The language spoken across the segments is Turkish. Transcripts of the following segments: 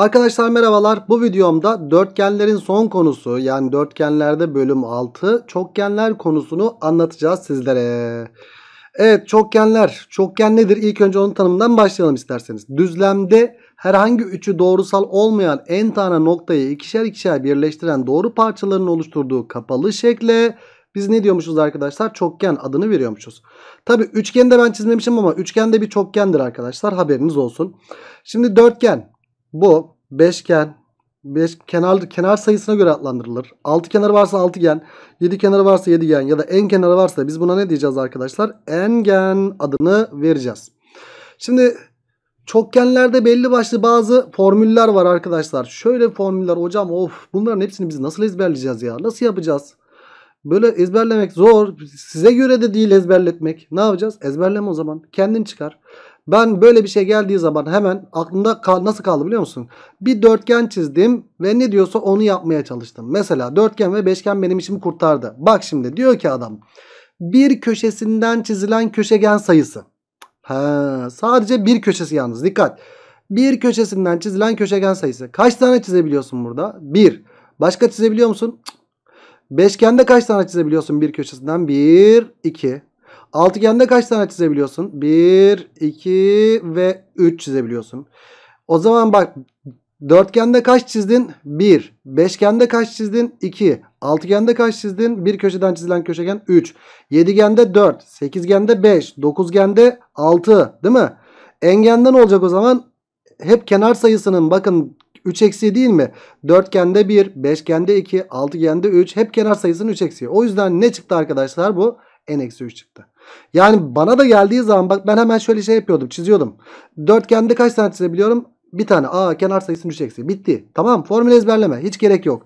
Arkadaşlar merhabalar. Bu videomda dörtgenlerin son konusu yani dörtgenlerde bölüm 6 çokgenler konusunu anlatacağız sizlere. Evet çokgenler. Çokgen nedir? İlk önce onun tanımından başlayalım isterseniz. Düzlemde herhangi üçü doğrusal olmayan en tane noktayı ikişer ikişer birleştiren doğru parçaların oluşturduğu kapalı şekle biz ne diyormuşuz arkadaşlar? Çokgen adını veriyormuşuz. Tabi üçgeni de ben çizmemişim ama üçgen de bir çokgendir arkadaşlar. Haberiniz olsun. Şimdi dörtgen. Bu beşgen beş, kenar, kenar sayısına göre adlandırılır. 6 kenarı varsa altıgen, 7 kenarı varsa yedigen ya da en kenarı varsa biz buna ne diyeceğiz arkadaşlar? Engen adını vereceğiz. Şimdi çokgenlerde belli başlı bazı formüller var arkadaşlar. Şöyle formüller hocam of bunların hepsini biz nasıl ezberleyeceğiz ya? Nasıl yapacağız? Böyle ezberlemek zor. Size göre de değil ezberletmek. Ne yapacağız? Ezberleme o zaman. Kendin çıkar. Ben böyle bir şey geldiği zaman hemen aklımda kal nasıl kaldı biliyor musun? Bir dörtgen çizdim ve ne diyorsa onu yapmaya çalıştım. Mesela dörtgen ve beşgen benim işimi kurtardı. Bak şimdi diyor ki adam bir köşesinden çizilen köşegen sayısı. Ha, sadece bir köşesi yalnız dikkat. Bir köşesinden çizilen köşegen sayısı. Kaç tane çizebiliyorsun burada? Bir. Başka çizebiliyor musun? Beşgende kaç tane çizebiliyorsun bir köşesinden? Bir, iki. Altıgende kaç tane çizebiliyorsun? 1, 2 ve 3 çizebiliyorsun. O zaman bak dörtgende kaç çizdin? 1. Beşgende kaç çizdin? 2. Altıgende kaç çizdin? Bir köşeden çizilen köşegen 3. Yedigende 4. Sekizgende 5. Dokuzgende 6. Değil mi? Engenden olacak o zaman hep kenar sayısının bakın 3 eksiği değil mi? Dörtgende 1, beşgende 2, altıgende 3. Hep kenar sayısının 3 eksiği. O yüzden ne çıktı arkadaşlar bu? N-3 çıktı. Yani bana da geldiği zaman bak ben hemen şöyle şey yapıyordum çiziyordum. Dörtgende kaç tane çizebiliyorum? Bir tane. Aa kenar sayısı üç eksi. Bitti. Tamam formül ezberleme. Hiç gerek yok.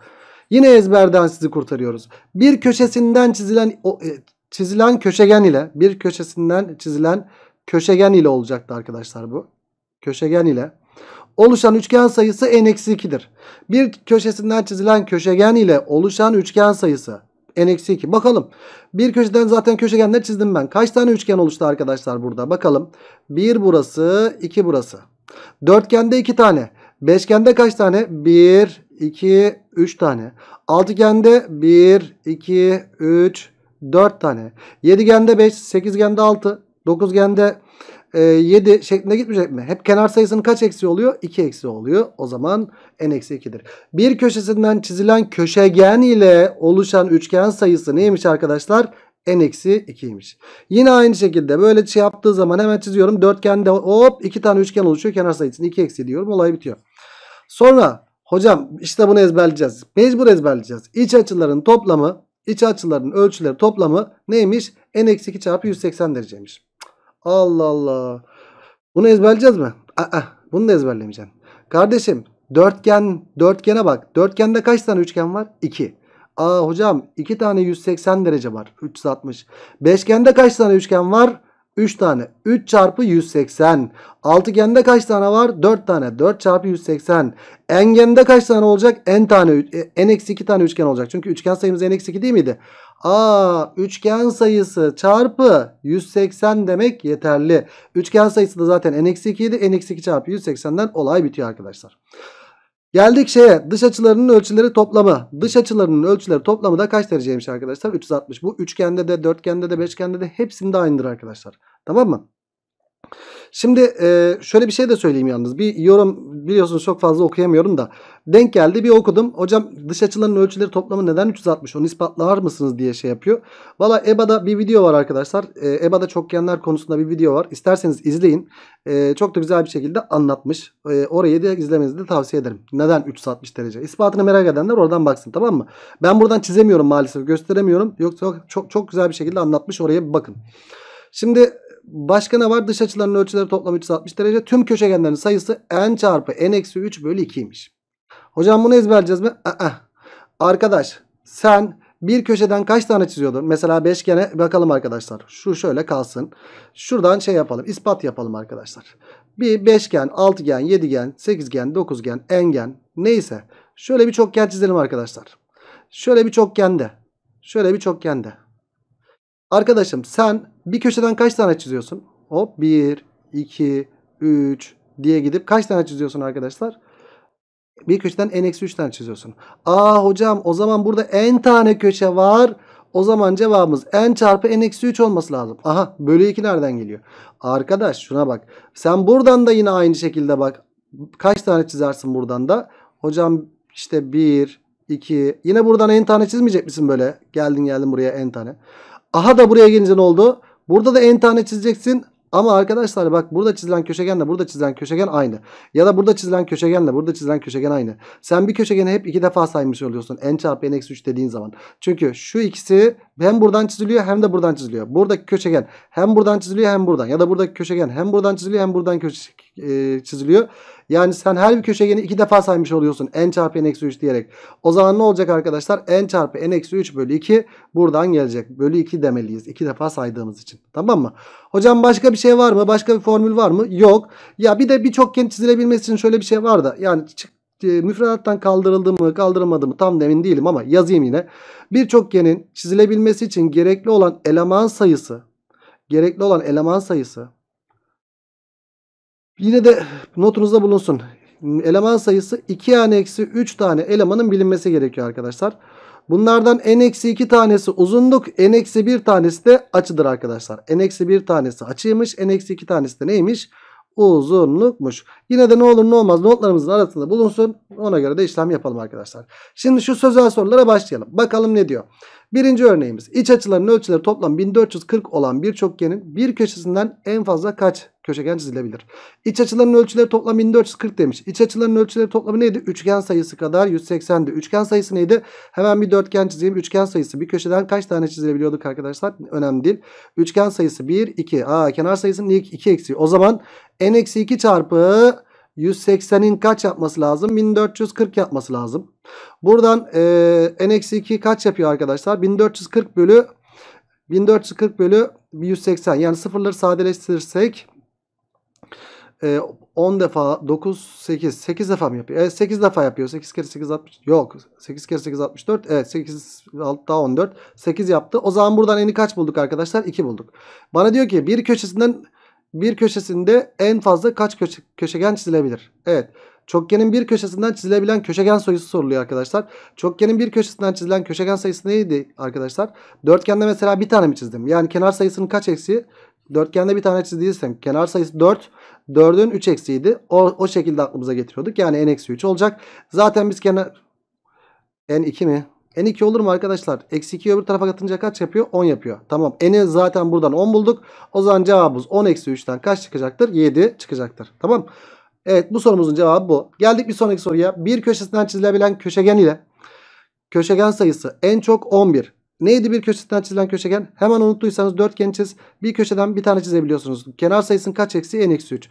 Yine ezberden sizi kurtarıyoruz. Bir köşesinden çizilen o, e, çizilen köşegen ile bir köşesinden çizilen köşegen ile olacaktı arkadaşlar bu. Köşegen ile oluşan üçgen sayısı n-2'dir. Bir köşesinden çizilen köşegen ile oluşan üçgen sayısı n-2. Bakalım. Bir köşeden zaten köşegenler çizdim ben. Kaç tane üçgen oluştu arkadaşlar burada? Bakalım. 1 burası, 2 burası. Dörtgende 2 tane. Beşgende kaç tane? 1, 2, 3 tane. Altıgende 1, 2, 3, 4 tane. Yedigende 5, sekizgende 6, dokuzgende e, 7 şeklinde gitmeyecek mi? Hep kenar sayısının kaç eksi oluyor? 2 eksi oluyor. O zaman n eksi 2'dir. Bir köşesinden çizilen köşegen ile oluşan üçgen sayısı neymiş arkadaşlar? n eksi 2'ymiş. Yine aynı şekilde böyle şey yaptığı zaman hemen çiziyorum. Dörtgende hop iki tane üçgen oluşuyor. Kenar sayısını 2 eksi diyorum. Olay bitiyor. Sonra hocam işte bunu ezberleyeceğiz. Mecbur ezberleyeceğiz. İç açıların toplamı iç açıların ölçüleri toplamı neymiş? n-2 eksi çarpı 180 dereceymiş. Allah Allah. Bunu ezberleyeceğiz mi? Aa, ah, ah, bunu da ezberlemeyeceğim. Kardeşim dörtgen dörtgene bak. Dörtgende kaç tane üçgen var? 2. Aa hocam 2 tane 180 derece var. 360. Beşgende kaç tane üçgen var? 3 tane 3 çarpı 180. Altıgende kaç tane var? 4 tane 4 çarpı 180. Engende kaç tane olacak? N tane n eksi 2 tane üçgen olacak. Çünkü üçgen sayımız n eksi 2 değil miydi? Aa, üçgen sayısı çarpı 180 demek yeterli. Üçgen sayısı da zaten n eksi 2 idi. n eksi 2 çarpı 180'den olay bitiyor arkadaşlar. Geldik şeye dış açılarının ölçüleri toplamı. Dış açılarının ölçüleri toplamı da kaç dereceymiş arkadaşlar? 360. Bu üçgende de dörtgende de beşgende de hepsinde aynıdır arkadaşlar. Tamam mı? Şimdi e, şöyle bir şey de söyleyeyim yalnız. Bir yorum biliyorsunuz çok fazla okuyamıyorum da. Denk geldi bir okudum. Hocam dış açıların ölçüleri toplamı neden 360? Onu ispatlar mısınız diye şey yapıyor. Valla EBA'da bir video var arkadaşlar. E, EBA'da çokgenler konusunda bir video var. İsterseniz izleyin. E, çok da güzel bir şekilde anlatmış. E, orayı da izlemenizi de tavsiye ederim. Neden 360 derece? İspatını merak edenler oradan baksın tamam mı? Ben buradan çizemiyorum maalesef gösteremiyorum. Yoksa çok, çok güzel bir şekilde anlatmış oraya bir bakın. Şimdi Başka ne var? Dış açılarının ölçüleri toplamı 360 derece. Tüm köşegenlerin sayısı n çarpı n eksi 3 bölü 2'ymiş. Hocam bunu ezberleyeceğiz mi? Aa, arkadaş sen bir köşeden kaç tane çiziyordun? Mesela beşgene bakalım arkadaşlar. Şu şöyle kalsın. Şuradan şey yapalım. ispat yapalım arkadaşlar. Bir beşgen, altıgen, yedigen, sekizgen, dokuzgen, engen neyse. Şöyle bir çokgen çizelim arkadaşlar. Şöyle bir de, Şöyle bir de. Arkadaşım sen bir köşeden kaç tane çiziyorsun? Hop 1, 2, 3 diye gidip kaç tane çiziyorsun arkadaşlar? Bir köşeden n-3 tane çiziyorsun. Aa ah hocam o zaman burada n tane köşe var. O zaman cevabımız n çarpı n-3 olması lazım. Aha bölü 2 nereden geliyor? Arkadaş şuna bak. Sen buradan da yine aynı şekilde bak. Kaç tane çizersin buradan da? Hocam işte 1, 2. Yine buradan n tane çizmeyecek misin böyle? Geldin geldin buraya n tane. Aha da buraya gelince ne oldu? Burada da n tane çizeceksin. Ama arkadaşlar bak burada çizilen köşegenle burada çizilen köşegen aynı. Ya da burada çizilen köşegenle burada çizilen köşegen aynı. Sen bir köşegeni hep iki defa saymış oluyorsun. N çarpı n eksi 3 dediğin zaman. Çünkü şu ikisi hem buradan çiziliyor hem de buradan çiziliyor. Buradaki köşegen hem buradan çiziliyor hem buradan. Ya da buradaki köşegen hem buradan çiziliyor hem buradan e, çiziliyor. Yani sen her bir köşegeni iki defa saymış oluyorsun. n çarpı n eksi 3 diyerek. O zaman ne olacak arkadaşlar? n çarpı n eksi 3 bölü 2 buradan gelecek. Bölü 2 demeliyiz. iki defa saydığımız için. Tamam mı? Hocam başka bir şey var mı? Başka bir formül var mı? Yok. Ya bir de birçok kendi çizilebilmesi için şöyle bir şey var da. Yani çık e, müfredattan kaldırıldı mı kaldırılmadı mı tam demin değilim ama yazayım yine. Birçok genin çizilebilmesi için gerekli olan eleman sayısı gerekli olan eleman sayısı Yine de notunuzda bulunsun. Eleman sayısı 2 eksi 3 tane elemanın bilinmesi gerekiyor arkadaşlar. Bunlardan n-2 eksi tanesi uzunluk, n-1 eksi tanesi de açıdır arkadaşlar. n-1 eksi tanesi açıymış, n-2 tanesi de neymiş? uzunlukmuş. Yine de ne olur ne olmaz notlarımızın arasında bulunsun. Ona göre de işlem yapalım arkadaşlar. Şimdi şu sözel sorulara başlayalım. Bakalım ne diyor. Birinci örneğimiz iç açıların ölçüleri toplam 1440 olan bir çokgenin bir köşesinden en fazla kaç köşegen çizilebilir? İç açıların ölçüleri toplam 1440 demiş. İç açıların ölçüleri toplamı neydi? Üçgen sayısı kadar 180'di. Üçgen sayısı neydi? Hemen bir dörtgen çizeyim. Üçgen sayısı bir köşeden kaç tane çizilebiliyorduk arkadaşlar? Önemli değil. Üçgen sayısı 1, 2. Aa kenar sayısının ilk 2 eksiği. O zaman n-2 çarpı 180'in kaç yapması lazım? 1440 yapması lazım. Buradan e, n-2 kaç yapıyor arkadaşlar? 1440 bölü 1440 bölü 180 yani sıfırları sadeleştirirsek e, 10 defa 9 8 8 defa mı yapıyor? Evet 8 defa yapıyor. 8 kere 8 60 yok. 8 kere 8 64. Evet 8 6 daha 14. 8 yaptı. O zaman buradan eni kaç bulduk arkadaşlar? 2 bulduk. Bana diyor ki bir köşesinden bir köşesinde en fazla kaç köşe, köşegen çizilebilir? Evet. Çokgenin bir köşesinden çizilebilen köşegen sayısı soruluyor arkadaşlar. Çokgenin bir köşesinden çizilen köşegen sayısı neydi arkadaşlar? Dörtgende mesela bir tane mi çizdim? Yani kenar sayısının kaç eksiği? Dörtgende bir tane çizdiysem kenar sayısı 4. 4'ün 3 eksiğiydi. O, o şekilde aklımıza getiriyorduk. Yani n-3 olacak. Zaten biz kenar... n2 mi? N2 olur mu arkadaşlar? Eksi 2'yi öbür tarafa katınca kaç yapıyor? 10 yapıyor. Tamam. N'i zaten buradan 10 bulduk. O zaman cevabımız 10 eksi 3'ten kaç çıkacaktır? 7 çıkacaktır. Tamam. Evet bu sorumuzun cevabı bu. Geldik bir sonraki soruya. Bir köşesinden çizilebilen köşegen ile köşegen sayısı en çok 11. Neydi bir köşesinden çizilen köşegen? Hemen unuttuysanız dörtgen çiz. Bir köşeden bir tane çizebiliyorsunuz. Kenar sayısının kaç eksi? N eksi 3.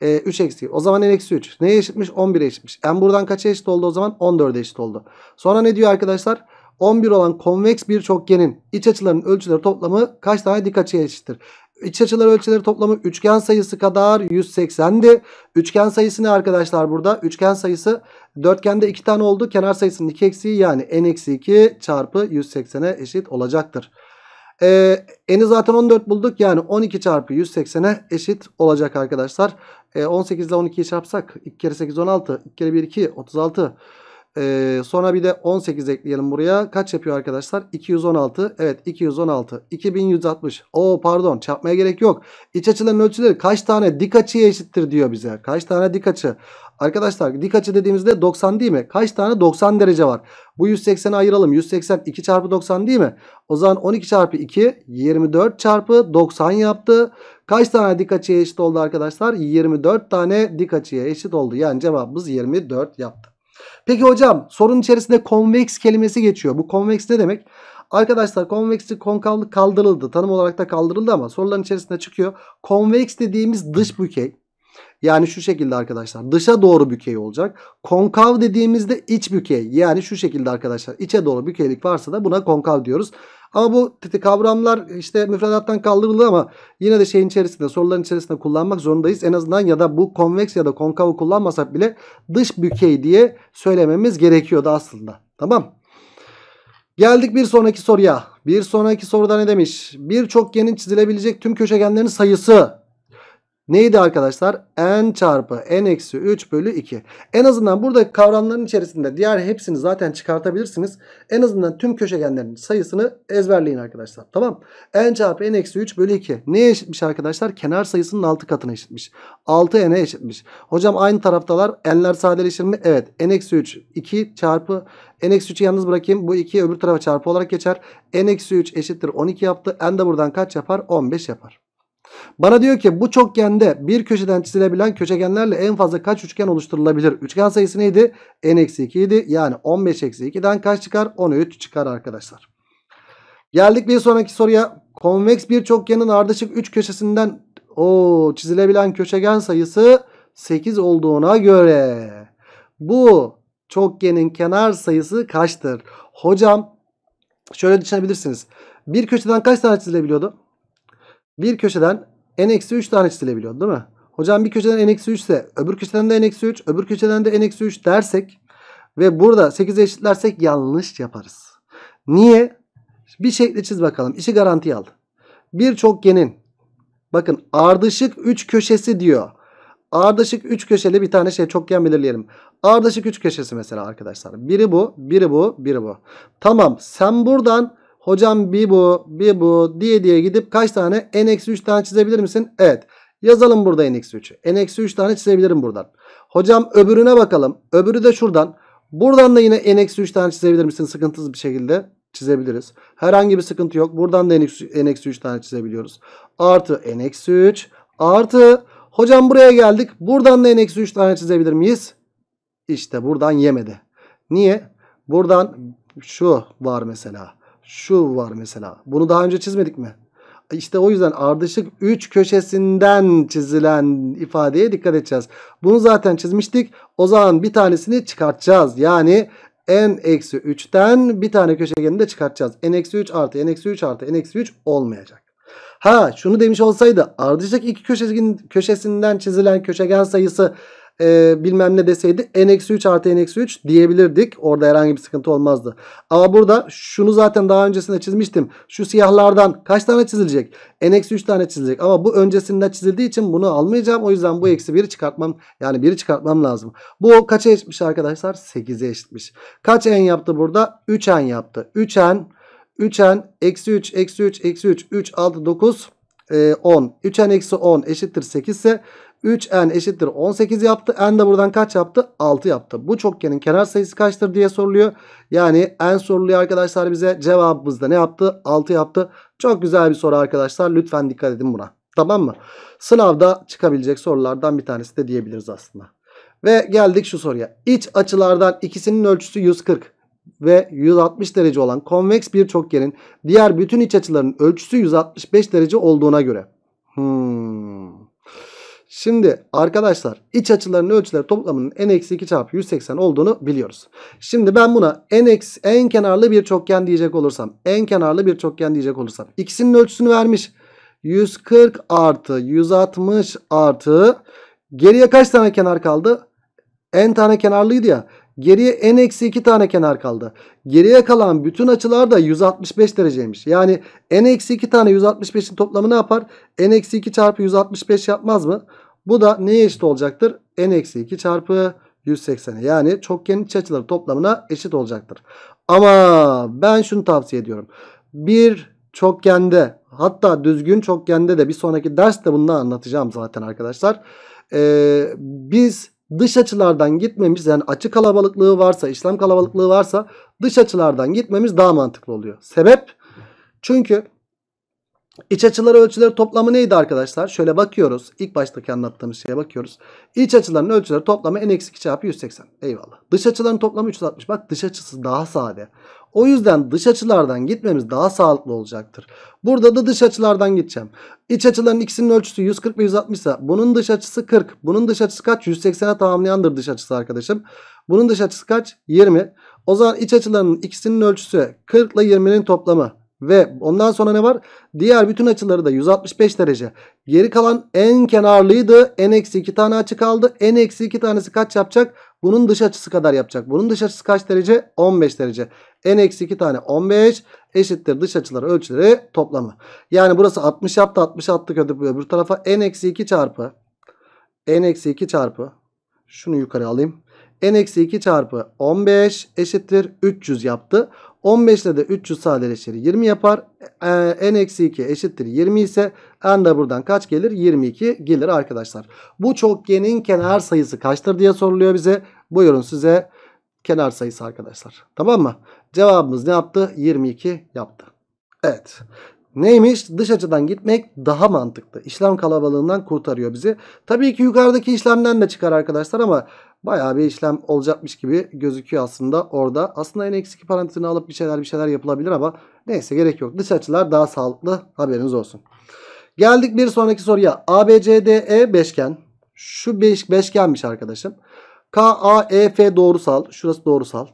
3 ee, eksi, O zaman n eksi 3. Neye eşitmiş? 11'e eşitmiş. n buradan kaça eşit oldu o zaman? 14'e eşit oldu. Sonra ne diyor arkadaşlar? 11 olan konveks bir çokgenin iç açılarının ölçüleri toplamı kaç tane dik açıya eşittir? İç açıları ölçüleri toplamı üçgen sayısı kadar 180'di. Üçgen sayısı ne arkadaşlar burada? Üçgen sayısı dörtgende 2 tane oldu. Kenar sayısının 2 eksiği yani n eksi 2 çarpı 180'e eşit olacaktır. Ee, Eni zaten 14 bulduk. Yani 12 çarpı 180'e eşit olacak arkadaşlar. E, ee, 18 ile 12'yi çarpsak 2 kere 8 16. 2 kere 1 2 36. Ee, sonra bir de 18 ekleyelim buraya. Kaç yapıyor arkadaşlar? 216. Evet 216. 2160. Oo pardon çarpmaya gerek yok. İç açıların ölçüleri kaç tane dik açıya eşittir diyor bize. Kaç tane dik açı? Arkadaşlar dik açı dediğimizde 90 değil mi? Kaç tane 90 derece var? Bu 180'i ayıralım. 180 2 çarpı 90 değil mi? O zaman 12 çarpı 2 24 çarpı 90 yaptı. Kaç tane dik açıya eşit oldu arkadaşlar? 24 tane dik açıya eşit oldu. Yani cevabımız 24 yaptı. Peki hocam sorun içerisinde konveks kelimesi geçiyor. Bu konveks ne demek? Arkadaşlar konveksi konkavlık kaldırıldı. Tanım olarak da kaldırıldı ama soruların içerisinde çıkıyor. Konveks dediğimiz dış bükey. Yani şu şekilde arkadaşlar dışa doğru bükey olacak. Konkav dediğimizde iç bükey. Yani şu şekilde arkadaşlar içe doğru bükeylik varsa da buna konkav diyoruz. Ama bu kavramlar e, işte müfredattan kaldırıldı ama yine de şeyin içerisinde soruların içerisinde kullanmak zorundayız. En azından ya da bu konveks ya da konkavı kullanmasak bile dış bükey diye söylememiz gerekiyordu aslında. Tamam. Geldik bir sonraki soruya. Bir sonraki soruda ne demiş? Birçok genin çizilebilecek tüm köşegenlerin sayısı Neydi arkadaşlar? n çarpı n eksi 3 bölü 2. En azından burada kavramların içerisinde diğer hepsini zaten çıkartabilirsiniz. En azından tüm köşegenlerin sayısını ezberleyin arkadaşlar. Tamam. n çarpı n eksi 3 bölü 2. Neye eşitmiş arkadaşlar? Kenar sayısının 6 katına eşitmiş. 6 n'e eşitmiş. Hocam aynı taraftalar. n'ler sadeleşir mi? Evet. n eksi 3 2 çarpı n eksi 3'ü yalnız bırakayım. Bu 2 öbür tarafa çarpı olarak geçer. n eksi 3 eşittir 12 yaptı. n de buradan kaç yapar? 15 yapar. Bana diyor ki bu çokgende bir köşeden çizilebilen köşegenlerle en fazla kaç üçgen oluşturulabilir? Üçgen sayısı neydi? n-2 idi. Yani 15-2'den kaç çıkar? 13 çıkar arkadaşlar. Geldik bir sonraki soruya. Konveks bir çokgenin ardışık 3 köşesinden o çizilebilen köşegen sayısı 8 olduğuna göre bu çokgenin kenar sayısı kaçtır? Hocam şöyle düşünebilirsiniz. Bir köşeden kaç tane çizilebiliyordu? bir köşeden n-3 tane çizilebiliyordu değil mi? Hocam bir köşeden n-3 ise öbür köşeden de n-3 öbür köşeden de n-3 dersek ve burada 8'e eşitlersek yanlış yaparız. Niye? Bir şekli çiz bakalım. İşi garanti al. Bir çokgenin bakın ardışık 3 köşesi diyor. Ardışık 3 köşeli bir tane şey çokgen belirleyelim. Ardışık 3 köşesi mesela arkadaşlar. Biri bu, biri bu, biri bu. Tamam sen buradan Hocam bir bu bir bu diye diye gidip kaç tane n-3 tane çizebilir misin? Evet. Yazalım burada n-3'ü. n-3 tane çizebilirim buradan. Hocam öbürüne bakalım. Öbürü de şuradan. Buradan da yine n-3 tane çizebilir misin? Sıkıntısız bir şekilde çizebiliriz. Herhangi bir sıkıntı yok. Buradan da n-3 tane çizebiliyoruz. Artı n-3 artı hocam buraya geldik. Buradan da n-3 tane çizebilir miyiz? İşte buradan yemedi. Niye? Buradan şu var mesela şu var mesela. Bunu daha önce çizmedik mi? İşte o yüzden ardışık 3 köşesinden çizilen ifadeye dikkat edeceğiz. Bunu zaten çizmiştik. O zaman bir tanesini çıkartacağız. Yani n eksi 3'ten bir tane köşegeni de çıkartacağız. n eksi 3 artı n eksi 3 artı n eksi 3 olmayacak. Ha şunu demiş olsaydı ardışık iki köşesin, köşesinden çizilen köşegen sayısı e, bilmem ne deseydi n-3 artı n-3 diyebilirdik. Orada herhangi bir sıkıntı olmazdı. Ama burada şunu zaten daha öncesinde çizmiştim. Şu siyahlardan kaç tane çizilecek? n-3 tane çizilecek. Ama bu öncesinde çizildiği için bunu almayacağım. O yüzden bu eksi 1'i çıkartmam. Yani 1'i çıkartmam lazım. Bu kaça eşitmiş arkadaşlar? 8'e eşitmiş. Kaç n yaptı burada? 3n yaptı. 3n 3n eksi 3 eksi 3 eksi 3 3 6 9 10 3n eksi 10 eşittir 8 ise 3n eşittir 18 yaptı. n de buradan kaç yaptı? 6 yaptı. Bu çokgenin kenar sayısı kaçtır diye soruluyor. Yani n soruluyor arkadaşlar bize. Cevabımız da ne yaptı? 6 yaptı. Çok güzel bir soru arkadaşlar. Lütfen dikkat edin buna. Tamam mı? Sınavda çıkabilecek sorulardan bir tanesi de diyebiliriz aslında. Ve geldik şu soruya. İç açılardan ikisinin ölçüsü 140 ve 160 derece olan konveks bir çokgenin diğer bütün iç açılarının ölçüsü 165 derece olduğuna göre. Hmm. Şimdi arkadaşlar iç açıların ölçüleri toplamının n eksi 2 çarpı 180 olduğunu biliyoruz. Şimdi ben buna n eksi en kenarlı bir çokgen diyecek olursam en kenarlı bir çokgen diyecek olursam ikisinin ölçüsünü vermiş. 140 artı 160 artı geriye kaç tane kenar kaldı? N tane kenarlıydı ya. Geriye n eksi 2 tane kenar kaldı. Geriye kalan bütün açılar da 165 dereceymiş. Yani n eksi 2 tane 165'in toplamı ne yapar? N eksi 2 çarpı 165 yapmaz mı? Bu da neye eşit olacaktır? N eksi 2 çarpı 180'e. Yani çokgenin iç açıları toplamına eşit olacaktır. Ama ben şunu tavsiye ediyorum. Bir çokgende hatta düzgün çokgende de bir sonraki derste bunu anlatacağım zaten arkadaşlar. Ee, biz dış açılardan gitmemiz yani açı kalabalıklığı varsa işlem kalabalıklığı varsa dış açılardan gitmemiz daha mantıklı oluyor. Sebep çünkü iç açıları ölçüleri toplamı neydi arkadaşlar? Şöyle bakıyoruz. İlk baştaki anlattığımız şeye bakıyoruz. İç açıların ölçüleri toplamı n-2 çarpı 180. Eyvallah. Dış açıların toplamı 360. Bak dış açısı daha sade. O yüzden dış açılardan gitmemiz daha sağlıklı olacaktır. Burada da dış açılardan gideceğim. İç açıların ikisinin ölçüsü 140 ve 160 ise bunun dış açısı 40. Bunun dış açısı kaç? 180'e tamamlayandır dış açısı arkadaşım. Bunun dış açısı kaç? 20. O zaman iç açılarının ikisinin ölçüsü 40 ile 20'nin toplamı. Ve ondan sonra ne var? Diğer bütün açıları da 165 derece. Geri kalan en kenarlıydı. n eksi 2 tane açı kaldı. n eksi 2 tanesi kaç yapacak? Bunun dış açısı kadar yapacak. Bunun dış açısı kaç derece? 15 derece. n eksi 2 tane 15 eşittir dış açıları ölçüleri toplamı. Yani burası 60 yaptı 60 attı attık öbür tarafa. n eksi 2 çarpı. n eksi 2 çarpı. Şunu yukarı alayım n-2 çarpı 15 eşittir 300 yaptı. 15 ile de 300 sadeleşir 20 yapar. E, n eksi 2 eşittir 20 ise n de buradan kaç gelir? 22 gelir arkadaşlar. Bu çokgenin kenar sayısı kaçtır diye soruluyor bize. Buyurun size kenar sayısı arkadaşlar. Tamam mı? Cevabımız ne yaptı? 22 yaptı. Evet. Neymiş? Dış açıdan gitmek daha mantıklı. İşlem kalabalığından kurtarıyor bizi. Tabii ki yukarıdaki işlemden de çıkar arkadaşlar ama bayağı bir işlem olacakmış gibi gözüküyor aslında orada. Aslında en eksik parantezini alıp bir şeyler bir şeyler yapılabilir ama neyse gerek yok. Dış açılar daha sağlıklı haberiniz olsun. Geldik bir sonraki soruya. ABCDE beşgen. Şu beş, beşgenmiş arkadaşım. KAEF doğrusal. Şurası doğrusal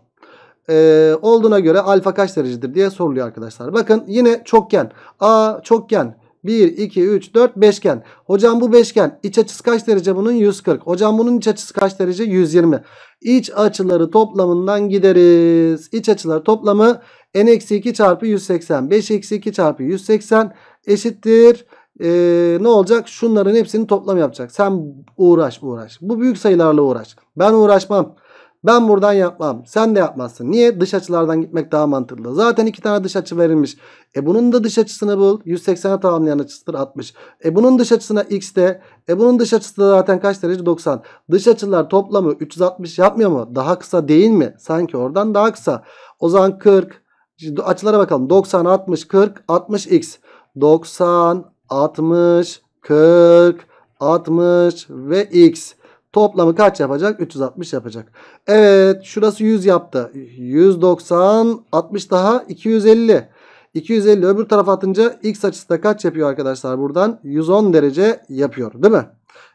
e, olduğuna göre alfa kaç derecedir diye soruluyor arkadaşlar. Bakın yine çokgen. A çokgen. 1, 2, 3, 4 beşgen. Hocam bu beşgen iç açısı kaç derece bunun? 140. Hocam bunun iç açısı kaç derece? 120. İç açıları toplamından gideriz. İç açılar toplamı n-2 çarpı 180. 5-2 çarpı 180 eşittir. Ee, ne olacak? Şunların hepsini toplam yapacak. Sen uğraş uğraş. Bu büyük sayılarla uğraş. Ben uğraşmam. Ben buradan yapmam. Sen de yapmazsın. Niye? Dış açılardan gitmek daha mantıklı. Zaten iki tane dış açı verilmiş. E bunun da dış açısını bul. 180'e tamamlayan açısıdır 60. E bunun dış açısına x de. E bunun dış açısı da zaten kaç derece? 90. Dış açılar toplamı 360 yapmıyor mu? Daha kısa değil mi? Sanki oradan daha kısa. O zaman 40. Şimdi açılara bakalım. 90, 60, 40, 60, x. 90, 60, 40, 60 ve x. Toplamı kaç yapacak? 360 yapacak. Evet şurası 100 yaptı. 190 60 daha 250. 250 öbür tarafa atınca x açısı da kaç yapıyor arkadaşlar buradan? 110 derece yapıyor değil mi?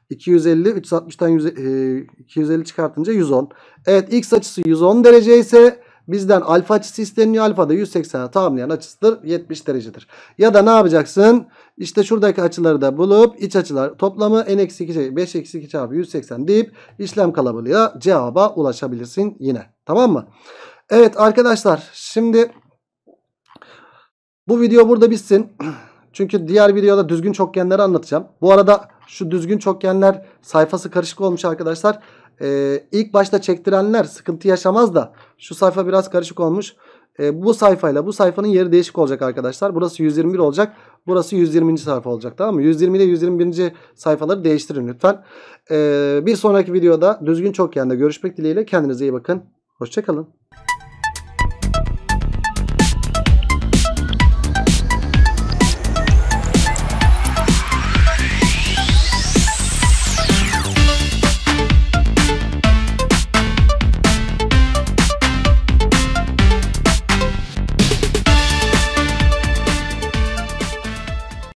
250 360'tan 100, e, 250 çıkartınca 110. Evet x açısı 110 derece ise Bizden alfa açısı isteniyor. Alfa da 180'e tamamlayan açısıdır. 70 derecedir. Ya da ne yapacaksın? İşte şuradaki açıları da bulup iç açılar toplamı n-2 5-2 çarpı 180 deyip işlem kalabalığa cevaba ulaşabilirsin yine. Tamam mı? Evet arkadaşlar şimdi bu video burada bitsin. Çünkü diğer videoda düzgün çokgenleri anlatacağım. Bu arada şu düzgün çokgenler sayfası karışık olmuş arkadaşlar e, ilk başta çektirenler sıkıntı yaşamaz da şu sayfa biraz karışık olmuş. E, bu sayfayla bu sayfanın yeri değişik olacak arkadaşlar. Burası 121 olacak. Burası 120. sayfa olacak tamam mı? 120 ile 121. sayfaları değiştirin lütfen. E, bir sonraki videoda düzgün çok yanda görüşmek dileğiyle. Kendinize iyi bakın. Hoşçakalın.